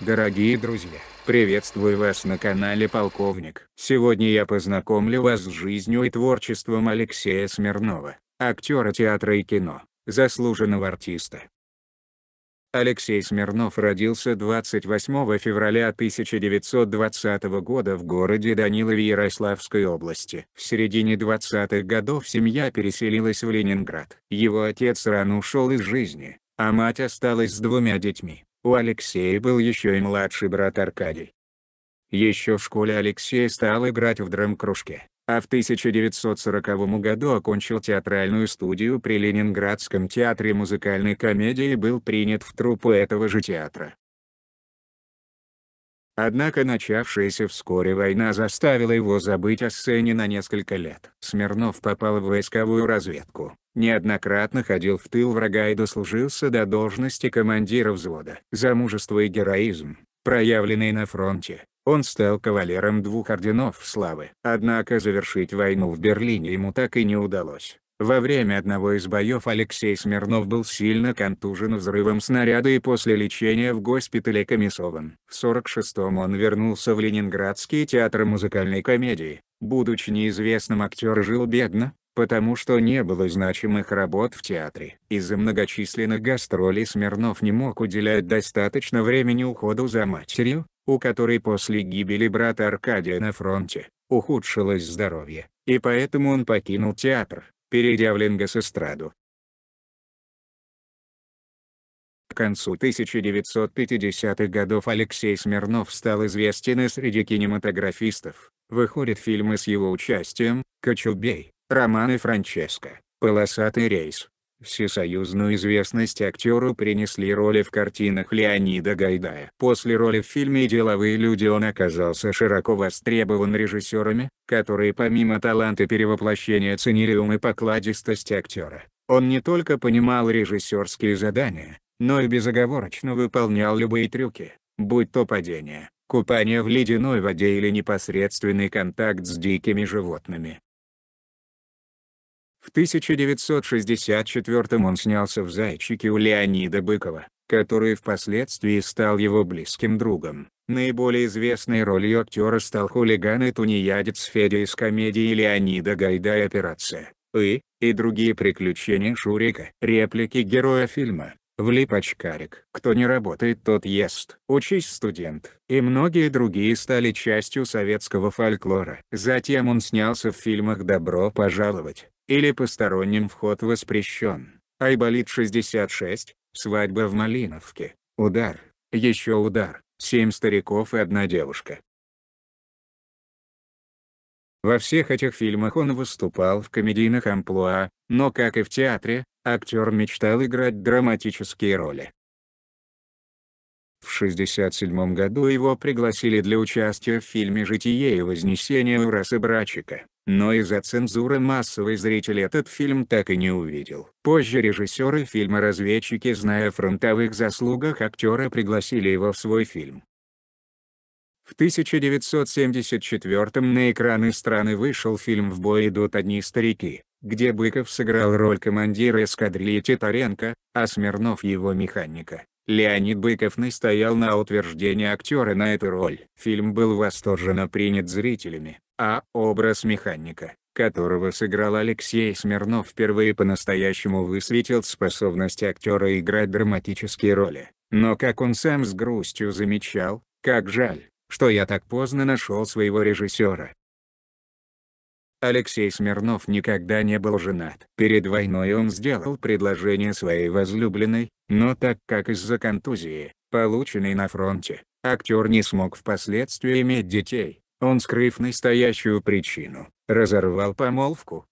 Дорогие друзья, приветствую вас на канале Полковник. Сегодня я познакомлю вас с жизнью и творчеством Алексея Смирнова, актера театра и кино, заслуженного артиста. Алексей Смирнов родился 28 февраля 1920 года в городе Данилове Ярославской области. В середине 20-х годов семья переселилась в Ленинград. Его отец рано ушел из жизни, а мать осталась с двумя детьми. У Алексея был еще и младший брат Аркадий. Еще в школе Алексей стал играть в драм-кружке, а в 1940 году окончил театральную студию при Ленинградском театре музыкальной комедии и был принят в труппу этого же театра. Однако начавшаяся вскоре война заставила его забыть о сцене на несколько лет. Смирнов попал в войсковую разведку, неоднократно ходил в тыл врага и дослужился до должности командира взвода. За мужество и героизм, проявленные на фронте, он стал кавалером двух орденов славы. Однако завершить войну в Берлине ему так и не удалось. Во время одного из боев Алексей Смирнов был сильно контужен взрывом снаряда и после лечения в госпитале комиссован. В 46-м он вернулся в Ленинградский театр музыкальной комедии. Будучи неизвестным актер жил бедно, потому что не было значимых работ в театре. Из-за многочисленных гастролей Смирнов не мог уделять достаточно времени уходу за матерью, у которой после гибели брата Аркадия на фронте, ухудшилось здоровье, и поэтому он покинул театр перейдя в лингос-эстраду. К концу 1950-х годов Алексей Смирнов стал известен и среди кинематографистов. Выходят фильмы с его участием, «Кочубей», романы Франческо, «Полосатый рейс», Всесоюзную известность актеру принесли роли в картинах Леонида Гайдая. После роли в фильме «Деловые люди» он оказался широко востребован режиссерами, которые помимо таланта перевоплощения ценили ум и покладистость актера. Он не только понимал режиссерские задания, но и безоговорочно выполнял любые трюки, будь то падение, купание в ледяной воде или непосредственный контакт с дикими животными. 1964 он снялся в «Зайчике» у Леонида Быкова, который впоследствии стал его близким другом. Наиболее известной ролью актера стал хулиган и тунеядец Федя из комедии Леонида Гайдая «Операция», «И» и другие приключения Шурика. Реплики героя фильма «Влип очкарик». «Кто не работает, тот ест». «Учись, студент» и многие другие стали частью советского фольклора. Затем он снялся в фильмах «Добро пожаловать», или посторонним вход воспрещен. Айболит 66, свадьба в Малиновке, удар, еще удар, семь стариков и одна девушка. Во всех этих фильмах он выступал в комедийных амплуа, но как и в театре, актер мечтал играть драматические роли. В 1967 году его пригласили для участия в фильме «Житие и вознесение Ураса Брачика», но из-за цензуры массовый зритель этот фильм так и не увидел. Позже режиссеры фильма «Разведчики», зная о фронтовых заслугах актера пригласили его в свой фильм. В 1974 на экраны страны вышел фильм «В бой идут одни старики», где Быков сыграл роль командира эскадрильи Титаренко, а Смирнов его механика. Леонид Быков настоял на утверждении актера на эту роль. Фильм был восторженно принят зрителями, а образ механика, которого сыграл Алексей Смирнов впервые по-настоящему высветил способность актера играть драматические роли. Но как он сам с грустью замечал, как жаль, что я так поздно нашел своего режиссера. Алексей Смирнов никогда не был женат. Перед войной он сделал предложение своей возлюбленной, но так как из-за контузии, полученной на фронте, актер не смог впоследствии иметь детей, он скрыв настоящую причину, разорвал помолвку.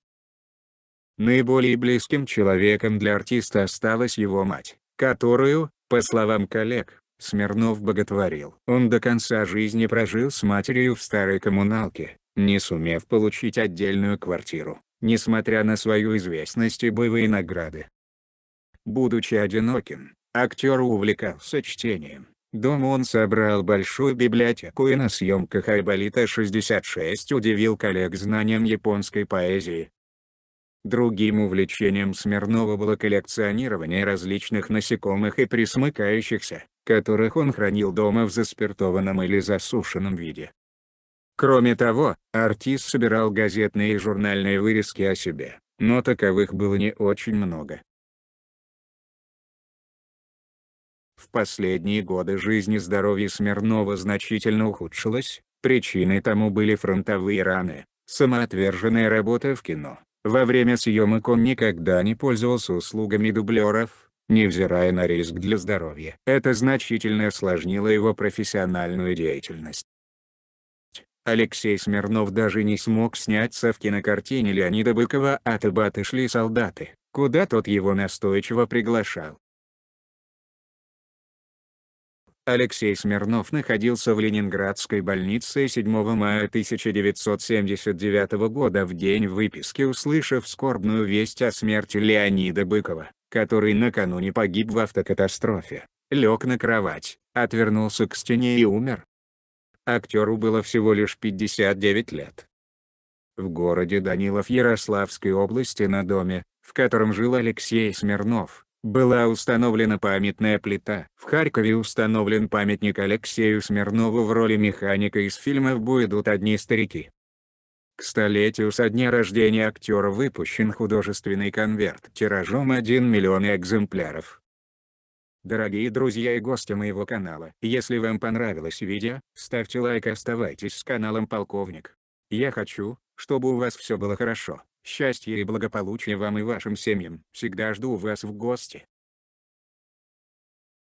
Наиболее близким человеком для артиста осталась его мать, которую, по словам коллег, Смирнов боготворил. Он до конца жизни прожил с матерью в старой коммуналке, не сумев получить отдельную квартиру, несмотря на свою известность и боевые награды. Будучи одиноким, актер увлекался чтением. Дома он собрал большую библиотеку и на съемках «Айболита-66» удивил коллег знанием японской поэзии. Другим увлечением Смирнова было коллекционирование различных насекомых и присмыкающихся, которых он хранил дома в заспиртованном или засушенном виде. Кроме того, артист собирал газетные и журнальные вырезки о себе, но таковых было не очень много. В последние годы жизни здоровье Смирнова значительно ухудшилось, причиной тому были фронтовые раны, самоотверженная работа в кино. Во время съемок он никогда не пользовался услугами дублеров, невзирая на риск для здоровья. Это значительно осложнило его профессиональную деятельность. Алексей Смирнов даже не смог сняться в кинокартине Леонида Быкова «От Абаты шли солдаты», куда тот его настойчиво приглашал. Алексей Смирнов находился в ленинградской больнице 7 мая 1979 года в день выписки услышав скорбную весть о смерти Леонида Быкова, который накануне погиб в автокатастрофе, лег на кровать, отвернулся к стене и умер. Актеру было всего лишь 59 лет. В городе Данилов Ярославской области на доме, в котором жил Алексей Смирнов, была установлена памятная плита. В Харькове установлен памятник Алексею Смирнову в роли механика из фильма «Будут одни старики». К столетию со дня рождения актера выпущен художественный конверт тиражом 1 миллион экземпляров. Дорогие друзья и гости моего канала, если вам понравилось видео, ставьте лайк и оставайтесь с каналом Полковник. Я хочу, чтобы у вас все было хорошо, счастья и благополучия вам и вашим семьям. Всегда жду вас в гости.